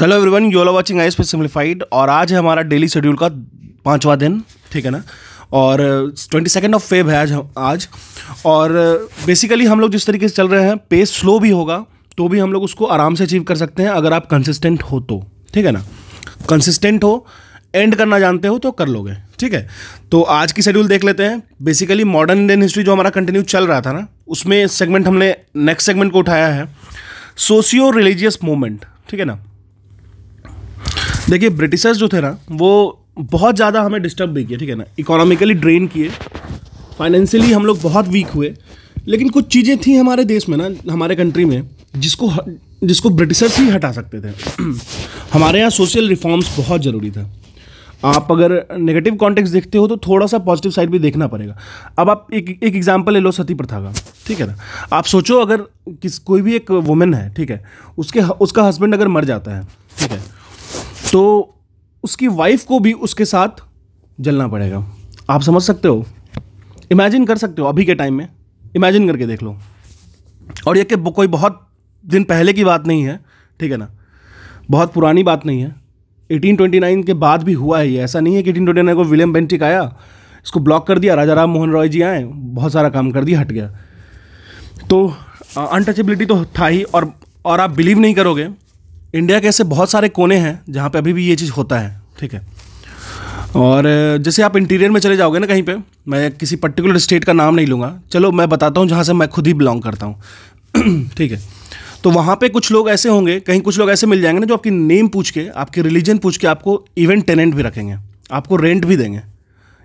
hello everyone you are watching I S simplified और आज है हमारा डेली शेड्यूल का पांचवा दिन ठीक है ना और ट्वेंटी सेकेंड ऑफ फेब है आज आज और बेसिकली uh, हम लोग जिस तरीके से चल रहे हैं पेस स्लो भी होगा तो भी हम लोग उसको आराम से अचीव कर सकते हैं अगर आप कंसिस्टेंट हो तो ठीक है ना कंसिस्टेंट हो एंड करना जानते हो तो कर लोगे ठीक है तो आज की शेड्यूल देख लेते हैं बेसिकली मॉडर्न इंडियन हिस्ट्री जो हमारा कंटिन्यू चल रहा था ना उसमें सेगमेंट हमने नेक्स्ट सेगमेंट को उठाया है सोशियो रिलीजियस मूवमेंट ठीक है ना देखिए ब्रिटिशर्स जो थे ना वो बहुत ज़्यादा हमें डिस्टर्ब भी किया ठीक है ना इकोनॉमिकली ड्रेन किए फाइनेंशियली हम लोग बहुत वीक हुए लेकिन कुछ चीज़ें थी हमारे देश में ना हमारे कंट्री में जिसको जिसको ब्रिटिशर्स ही हटा सकते थे हमारे यहाँ सोशल रिफॉर्म्स बहुत ज़रूरी था आप अगर नेगेटिव कॉन्टेक्स्ट देखते हो तो थोड़ा सा पॉजिटिव साइड भी देखना पड़ेगा अब आप एक एक एग्जाम्पल ले लो सती प्रथा का ठीक है ना आप सोचो अगर किस कोई भी एक वुमेन है ठीक है उसके उसका हस्बैंड अगर मर जाता है सो तो उसकी वाइफ को भी उसके साथ जलना पड़ेगा आप समझ सकते हो इमेजिन कर सकते हो अभी के टाइम में इमेजिन करके देख लो और यह कि कोई बहुत दिन पहले की बात नहीं है ठीक है ना बहुत पुरानी बात नहीं है 1829 के बाद भी हुआ है ये ऐसा नहीं है कि एटीन ट्वेंटी को विलियम बेंटिक आया इसको ब्लॉक कर दिया राजा राम मोहन रॉय जी आए बहुत सारा काम कर दिया हट गया तो अनटचेबिलिटी तो था ही और और आप बिलीव नहीं करोगे इंडिया के ऐसे बहुत सारे कोने हैं जहाँ पे अभी भी ये चीज़ होता है ठीक है और जैसे आप इंटीरियर में चले जाओगे ना कहीं पे मैं किसी पर्टिकुलर स्टेट का नाम नहीं लूँगा चलो मैं बताता हूँ जहाँ से मैं खुद ही बिलोंग करता हूँ ठीक है तो वहाँ पे कुछ लोग ऐसे होंगे कहीं कुछ लोग ऐसे मिल जाएंगे ना जो आपकी नेम पूछ के आपके रिलीजन पूछ के आपको इवेंट टेनेंट भी रखेंगे आपको रेंट भी देंगे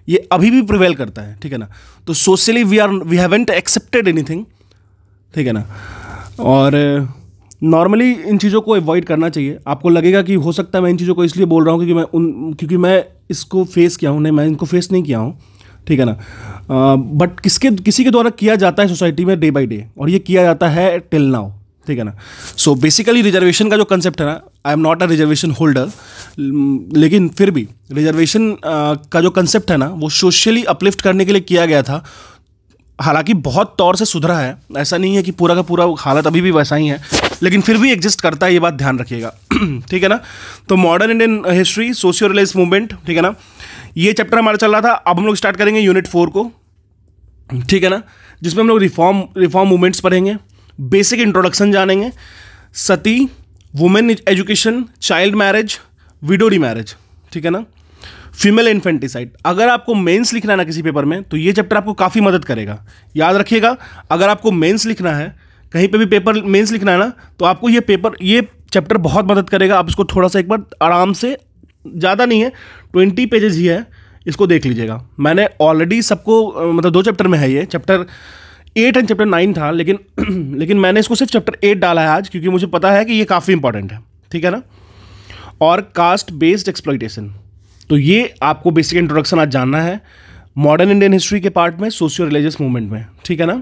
ये अभी भी प्रिवेल करता है ठीक है ना तो socially we are we haven't accepted anything ठीक है ना और नॉर्मली इन चीज़ों को अवॉइड करना चाहिए आपको लगेगा कि हो सकता है मैं इन चीज़ों को इसलिए बोल रहा हूँ क्योंकि मैं उन क्योंकि मैं इसको फेस किया हूँ नहीं मैं इनको फेस नहीं किया हूँ ठीक है ना बट किसके किसी के द्वारा किया जाता है सोसाइटी में डे बाई डे और ये किया जाता है टिल नाउ ठीक है ना सो बेसिकली रिजर्वेशन का जो कंसेप्ट है ना I am not a reservation holder लेकिन फिर भी रिजर्वेशन का जो कंसेप्ट है ना वो सोशली अपलिफ्ट करने के लिए किया गया था हालांकि बहुत तौर से सुधरा है ऐसा नहीं है कि पूरा का पूरा हालत अभी भी वैसा ही है लेकिन फिर भी एग्जिस्ट करता है ये बात ध्यान रखिएगा ठीक है ना तो modern Indian history socio religious movement ठीक है ना ये चैप्टर हमारा चल रहा था अब हम लोग स्टार्ट करेंगे यूनिट फोर को ठीक है ना जिसमें हम लोग रिफॉर्म रिफॉर्म मूवमेंट्स पढ़ेंगे बेसिक इंट्रोडक्शन जानेंगे sati women education child marriage widow remarriage ठीक है ना फीमेल इन्फेंटिसाइड अगर आपको मेंस लिखना है ना किसी पेपर में तो ये चैप्टर आपको काफ़ी मदद करेगा याद रखिएगा अगर आपको मेंस लिखना है कहीं पे भी पेपर मेंस लिखना है ना तो आपको ये पेपर ये चैप्टर बहुत मदद करेगा आप इसको थोड़ा सा एक बार आराम से ज़्यादा नहीं है ट्वेंटी पेजेस ही है इसको देख लीजिएगा मैंने ऑलरेडी सबको मतलब दो चैप्टर में है ये chapter eight and chapter nine था लेकिन लेकिन मैंने इसको सिर्फ चैप्टर एट डाला है आज क्योंकि मुझे पता है कि ये काफ़ी इंपॉर्टेंट है ठीक है ना और कास्ट बेस्ड एक्सप्लाइटेशन तो ये आपको बेसिक इंट्रोडक्शन आज जानना है मॉडर्न इंडियन हिस्ट्री के पार्ट में सोशियो रिलीजियस मूवमेंट में ठीक है ना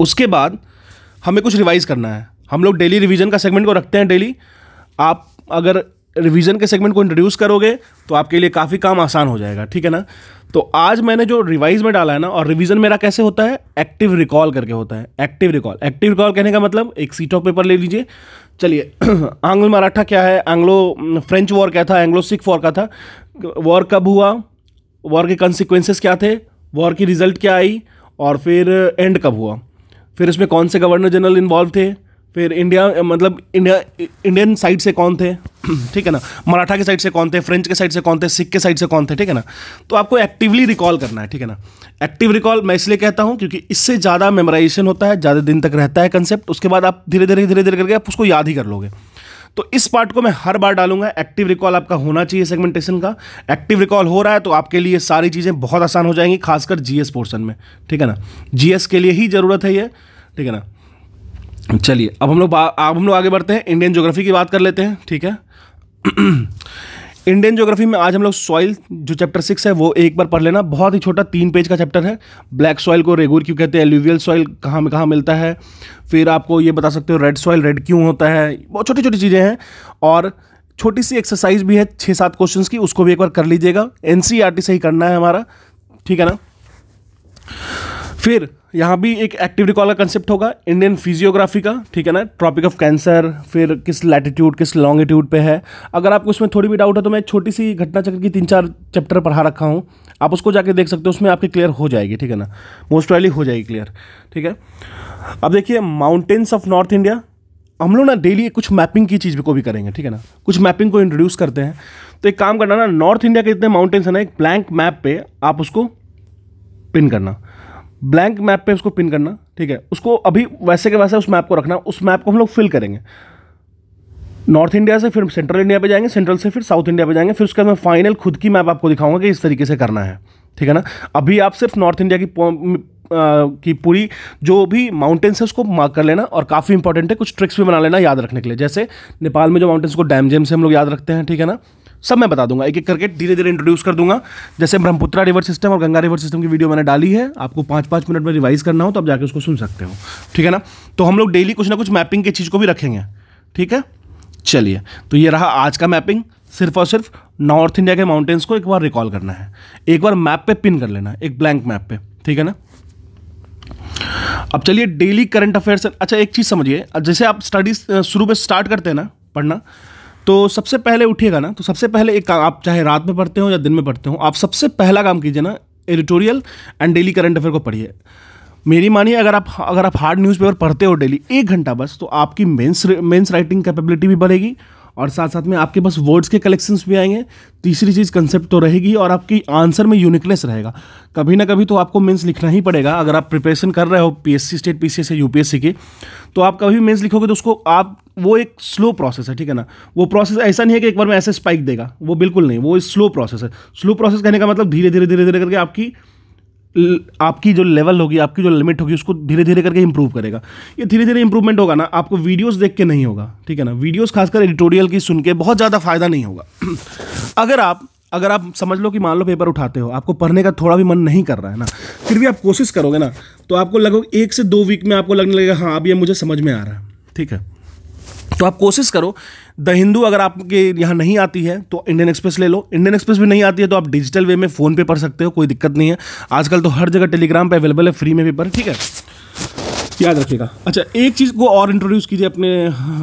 उसके बाद हमें कुछ रिवाइज करना है हम लोग डेली रिवीजन का सेगमेंट को रखते हैं डेली आप अगर रिवीजन के सेगमेंट को इंट्रोड्यूस करोगे तो आपके लिए काफ़ी काम आसान हो जाएगा ठीक है ना तो आज मैंने जो रिवाइज में डाला है ना और रिवीजन मेरा कैसे होता है एक्टिव रिकॉल करके होता है एक्टिव रिकॉल एक्टिव रिकॉल कहने का मतलब एक सीट ऑफ पेपर ले लीजिए चलिए आंग्ल मराठा क्या है एंग्लो फ्रेंच वॉर क्या था एंग्लो सिख वॉर का था वॉर कब हुआ वॉर के कॉन्सिक्वेंसेस क्या थे वॉर की रिजल्ट क्या आई और फिर एंड कब हुआ फिर इसमें कौन से गवर्नर जनरल इन्वॉल्व थे फिर इंडिया मतलब इंडिया इंडियन साइड से कौन थे ठीक है ना मराठा के साइड से कौन थे फ्रेंच के साइड से कौन थे सिख के साइड से कौन थे ठीक है ना तो आपको एक्टिवली रिकॉल करना है ठीक है ना एक्टिव रिकॉल मैं इसलिए कहता हूँ क्योंकि इससे ज़्यादा मेमोराइजेशन होता है ज़्यादा दिन तक रहता है कंसेप्ट उसके बाद आप धीरे धीरे धीरे धीरे करके आप उसको याद ही कर लोगे तो इस पार्ट को मैं हर बार डालूंगा एक्टिव रिकॉल आपका होना चाहिए सेगमेंटेशन का एक्टिव रिकॉल हो रहा है तो आपके लिए सारी चीज़ें बहुत आसान हो जाएंगी खासकर जीएस पोर्शन में ठीक है ना जीएस के लिए ही ज़रूरत है ये ठीक है ना चलिए अब हम लोग अब हम लोग आगे बढ़ते हैं इंडियन ज्योग्राफी की बात कर लेते हैं ठीक है इंडियन ज्योग्राफी में आज हम लोग सॉइल जो चैप्टर सिक्स है वो एक बार पढ़ लेना बहुत ही छोटा तीन पेज का चैप्टर है ब्लैक सॉइल को रेगुर क्यों कहते हैं एल्यूवियल सॉइल कहाँ में कहाँ मिलता है फिर आपको ये बता सकते हो रेड सॉइल रेड क्यों होता है बहुत छोटी छोटी चीज़ें हैं और छोटी सी एक्सरसाइज भी है छः सात क्वेश्चन की उसको भी एक बार कर लीजिएगा एन से ही करना है हमारा ठीक है ना फिर यहाँ भी एक एक्टिव रिकॉल का कंसेप्ट होगा इंडियन फिजियोग्राफी का ठीक है ना ट्रॉपिक ऑफ कैंसर फिर किस लैटिट्यूड किस लॉन्गिट्यूड पे है अगर आपको उसमें थोड़ी भी डाउट है तो मैं छोटी सी घटना चक्र की तीन चार चैप्टर पढ़ा रखा हूँ आप उसको जाके देख सकते हो उसमें आपकी क्लियर हो जाएगी ठीक है ना मोस्ट वाइली हो जाएगी क्लियर ठीक है अब देखिए माउंटेन्स ऑफ नॉर्थ इंडिया हम लोग ना डेली कुछ मैपिंग की चीज़ को भी करेंगे ठीक है ना कुछ मैपिंग को इंट्रोड्यूस करते हैं तो एक काम करना ना नॉर्थ इंडिया के इतने माउंटेन्स हैं ना एक ब्लैंक मैप पे आप उसको पिन करना ब्लैंक मैप पे उसको पिन करना ठीक है उसको अभी वैसे के वैसे उस मैप को रखना उस मैप को हम लोग फिल करेंगे नॉर्थ इंडिया से फिर सेंट्रल इंडिया पे जाएंगे सेंट्रल से फिर साउथ इंडिया पे जाएंगे फिर उसके बाद मैं फाइनल खुद की मैप आपको दिखाऊंगा कि इस तरीके से करना है ठीक है ना अभी आप सिर्फ नॉर्थ इंडिया की आ, की पूरी जो भी माउंटेन्स है उसको मार्क कर लेना और काफ़ी इंपॉर्टेंट है कुछ ट्रिक्स भी बना लेना याद रखने के लिए जैसे नेपाल में जो माउंटेन्स को डैम जेम से हम लोग याद रखते हैं ठीक है ना सब मैं बता दूंगा एक एक करके धीरे धीरे इंट्रोड्यूस कर दूंगा जैसे ब्रह्मपुत्रा रिवर सिस्टम और गंगा रिवर सिस्टम की वीडियो मैंने डाली है आपको पाँच पाँच मिनट में रिवाइज करना हो तो आप जाके उसको सुन सकते हो ठीक है ना तो हम लोग डेली कुछ ना कुछ मैपिंग की चीज़ को भी रखेंगे ठीक है चलिए तो ये रहा आज का मैपिंग सिर्फ और सिर्फ नॉर्थ इंडिया के माउंटेन्स को एक बार रिकॉल करना है एक बार मैप पे पिन कर लेना एक ब्लैंक मैप पे ठीक है ना अब चलिए डेली करंट अफेयर्स अच्छा एक चीज़ समझिए जैसे आप स्टडीज शुरू में स्टार्ट करते हैं ना पढ़ना तो सबसे पहले उठिएगा ना तो सबसे पहले एक आप चाहे रात में पढ़ते हो या दिन में पढ़ते हो आप सबसे पहला काम कीजिए ना editorial and daily current affair को पढ़िए मेरी मानिए अगर आप अगर आप हार्ड न्यूज़पेपर पढ़ते हो डेली एक घंटा बस तो आपकी मेंस मेंस राइटिंग कैपेबिलिटी भी बढ़ेगी और साथ साथ में आपके पास वर्ड्स के कलेक्शंस भी आएंगे तीसरी चीज़ कंसेप्ट तो रहेगी और आपकी आंसर में यूनिकनेस रहेगा कभी ना कभी तो आपको मेंस लिखना ही पड़ेगा अगर आप प्रिपरेशन कर रहे हो पीएससी स्टेट पीसीएस या यूपीएससी की तो आप कभी मेंस लिखोगे तो उसको आप वो एक स्लो प्रोसेस है ठीक है ना वो प्रोसेस ऐसा नहीं है कि एक बार में ऐसे स्पाइक देगा वो बिल्कुल नहीं वो स्लो प्रोसेस है स्लो प्रोसेस कहने का मतलब धीरे धीरे धीरे धीरे करके आपकी आपकी जो लेवल होगी आपकी जो लिमिट होगी उसको धीरे धीरे करके इंप्रूव करेगा ये धीरे धीरे इंप्रूवमेंट होगा ना आपको वीडियोस देख के नहीं होगा ठीक है ना वीडियोस खासकर एडिटोरियल की सुन के बहुत ज़्यादा फायदा नहीं होगा अगर आप अगर आप समझ लो कि मान लो पेपर उठाते हो आपको पढ़ने का थोड़ा भी मन नहीं कर रहा है ना फिर भी आप कोशिश करोगे ना तो आपको लगभग एक से दो वीक में आपको लगने लगेगा हाँ अब ये मुझे समझ में आ रहा है ठीक है तो आप कोशिश करो द हिंदू अगर आपके यहाँ नहीं आती है तो इंडियन एक्सप्रेस ले लो इंडियन एक्सप्रेस भी नहीं आती है तो आप डिजिटल वे में फ़ोन पे पढ़ सकते हो कोई दिक्कत नहीं है आजकल तो हर जगह टेलीग्राम पे अवेलेबल है फ्री में पेपर ठीक है याद रखिएगा अच्छा एक चीज़ को और इंट्रोड्यूस कीजिए अपने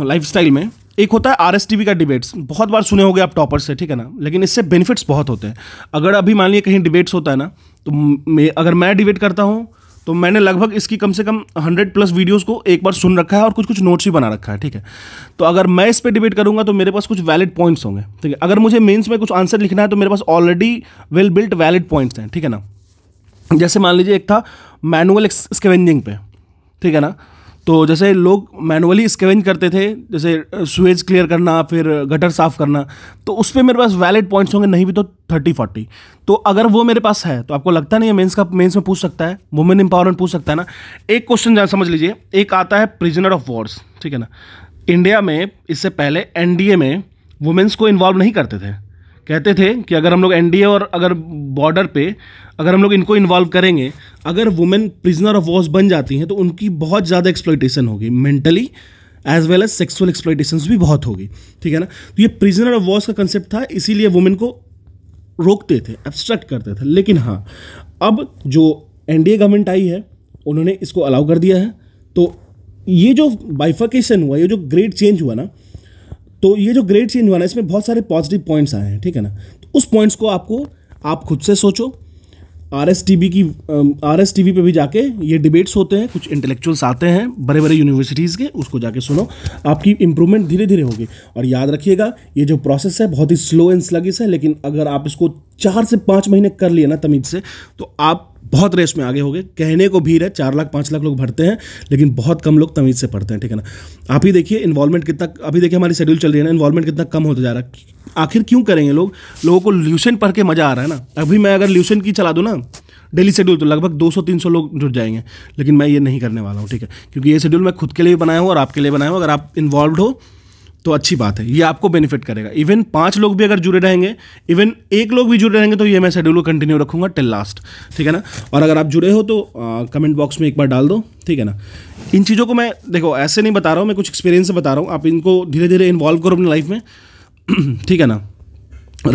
लाइफ हाँ, में एक होता है आर का डिबेट्स बहुत बार सुने होंगे आप टॉपर से ठीक है ना लेकिन इससे बेनिफिट्स बहुत होते हैं अगर अभी मान लीजिए कहीं डिबेट्स होता है ना तो मैं अगर मैं डिबेट करता हूँ तो मैंने लगभग इसकी कम से कम हंड्रेड प्लस वीडियोस को एक बार सुन रखा है और कुछ कुछ नोट्स ही बना रखा है ठीक है तो अगर मैं इस पर डिबेट करूंगा तो मेरे पास कुछ वैलिड पॉइंट्स होंगे ठीक है अगर मुझे मेंस में कुछ आंसर लिखना है तो मेरे पास already well built valid points हैं ठीक है ना जैसे मान लीजिए एक था मैनुअल स्केवेंजिंग पे ठीक है ना तो जैसे लोग मैनुअली स्केवेंज करते थे जैसे स्वेज क्लियर करना फिर गटर साफ़ करना तो उस पर मेरे पास वैलिड पॉइंट्स होंगे नहीं भी तो थर्टी फोर्टी तो अगर वो मेरे पास है तो आपको लगता नहीं है मेंस का मेंस में पूछ सकता है वुमेन एम्पावरमेंट पूछ सकता है ना एक क्वेश्चन समझ लीजिए एक आता है प्रिजनर ऑफ वॉर्स ठीक है ना इंडिया में इससे पहले एन में वुमेंस को इन्वॉल्व नहीं करते थे कहते थे कि अगर हम लोग एनडीए और अगर बॉर्डर पे अगर हम लोग इनको इन्वॉल्व करेंगे अगर वुमेन प्रिजनर ऑफ वॉर्स बन जाती हैं तो उनकी बहुत ज़्यादा एक्सप्लोइटेशन होगी mentally as well as sexual exploitation भी बहुत होगी ठीक है ना तो ये प्रिजनर ऑफ वॉर्स का कंसेप्ट था इसीलिए वुमेन को रोकते थे एब्स्ट्रैक्ट करते थे लेकिन हाँ अब जो एन गवर्नमेंट आई है उन्होंने इसको अलाउ कर दिया है तो ये जो बाइफाकेशन हुआ ये जो ग्रेट चेंज हुआ ना तो ये जो ग्रेड चेंज हुआ ना इसमें बहुत सारे पॉजिटिव पॉइंट्स आए हैं ठीक है ना तो उस पॉइंट्स को आपको आप खुद से सोचो आर एस टी वी की आर एस टी वी पर भी जाके ये डिबेट्स होते हैं कुछ इंटेलेक्चुअल्स आते हैं बड़े बड़े यूनिवर्सिटीज़ के उसको जाके सुनो आपकी इंप्रूवमेंट धीरे धीरे होगी और याद रखिएगा ये जो प्रोसेस है बहुत ही स्लो एंड स्लगिस है लेकिन अगर आप इसको चार से पाँच महीने कर लिए ना तमीज से तो आप बहुत रेस में आगे हो गए कहने को भीड़ है चार लाख पाँच लाख लोग भरते हैं लेकिन बहुत कम लोग तमीज़ से पढ़ते हैं ठीक है ना आप ही देखिए इन्वॉल्वमेंट कितना अभी देखिए हमारी शेड्यूल चल रही है ना इन्वॉल्वमेंट कितना कम होता जा रहा है आखिर क्यों करेंगे लोग लोगों को ल्यूशन पढ़ के मज़ा आ रहा है ना अभी मैं अगर ल्यूशन की चला दूँ ना डेली शेड्यूल तो लगभग 200-300 लोग जुड़ जाएंगे लेकिन मैं ये नहीं करने वाला हूँ ठीक है क्योंकि ये शेड्यूल मैं खुद के लिए बनाया हूँ और आपके लिए बनाया हूँ अगर आप इन्वॉल्व हो तो अच्छी बात है ये आपको बेनिफिट करेगा इवन पांच लोग भी अगर जुड़े रहेंगे इवन एक लोग भी जुड़े रहेंगे तो ये मैं शेड्यूल कंटिन्यू रखूंगा टिल लास्ट ठीक है ना और अगर आप जुड़े हो तो कमेंट बॉक्स में एक बार डाल दो ठीक है ना इन चीज़ों को मैं देखो ऐसे नहीं बता रहा हूँ मैं कुछ एक्सपीरियंस से बता रहा हूँ आप इनको धीरे धीरे इन्वॉल्व करो अपनी लाइफ में ठीक है ना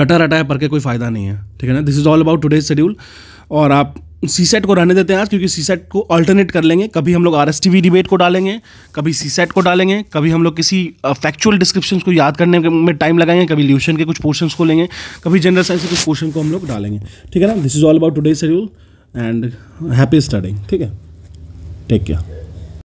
रटा रटा है पर के कोई फ़ायदा नहीं है ठीक है ना this is all about today schedule और आप सी सेट को रहने देते हैं आज क्योंकि सी सेट को अल्टरनेट कर लेंगे कभी हम लोग R S T V debate को डालेंगे कभी सी सेट को डालेंगे कभी हम लोग किसी फैक्चुअल uh, डिस्क्रिप्शन को याद करने में टाइम लगाएंगे कभी ल्यूशन के कुछ पोर्शन को लेंगे कभी जनरल साइंस के कुछ पोर्शन को हम लोग डालेंगे ठीक है ना this is all about today schedule and happy starting ठीक है टेक केयर